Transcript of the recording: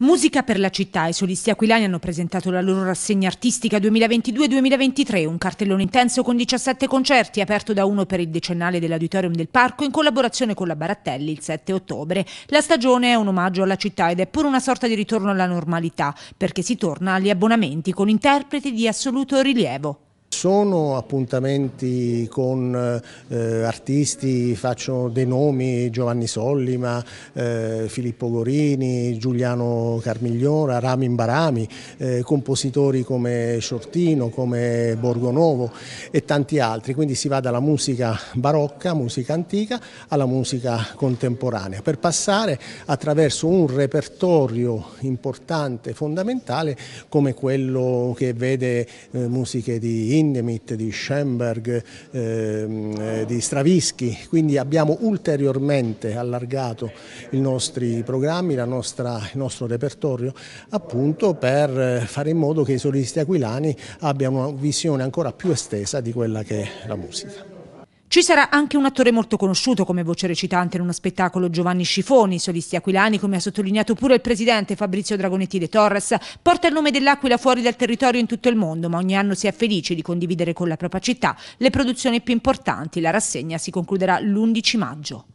Musica per la città, i solisti aquilani hanno presentato la loro rassegna artistica 2022-2023, un cartellone intenso con 17 concerti, aperto da uno per il decennale dell'Auditorium del Parco in collaborazione con la Barattelli il 7 ottobre. La stagione è un omaggio alla città ed è pure una sorta di ritorno alla normalità, perché si torna agli abbonamenti con interpreti di assoluto rilievo sono appuntamenti con eh, artisti, faccio dei nomi, Giovanni Sollima, eh, Filippo Gorini, Giuliano Carmigliora, Ramin Barami, eh, compositori come Shortino, come Borgonovo e tanti altri, quindi si va dalla musica barocca, musica antica, alla musica contemporanea, per passare attraverso un repertorio importante, fondamentale, come quello che vede eh, musiche di India, Hindemith, di Schoenberg, ehm, eh, di Stravinsky, quindi abbiamo ulteriormente allargato i nostri programmi, nostra, il nostro repertorio appunto per eh, fare in modo che i solisti aquilani abbiano una visione ancora più estesa di quella che è la musica. Ci sarà anche un attore molto conosciuto come voce recitante in uno spettacolo Giovanni Scifoni, solisti aquilani, come ha sottolineato pure il presidente Fabrizio Dragonetti de Torres, porta il nome dell'Aquila fuori dal territorio in tutto il mondo, ma ogni anno si è felice di condividere con la propria città le produzioni più importanti. La rassegna si concluderà l'11 maggio.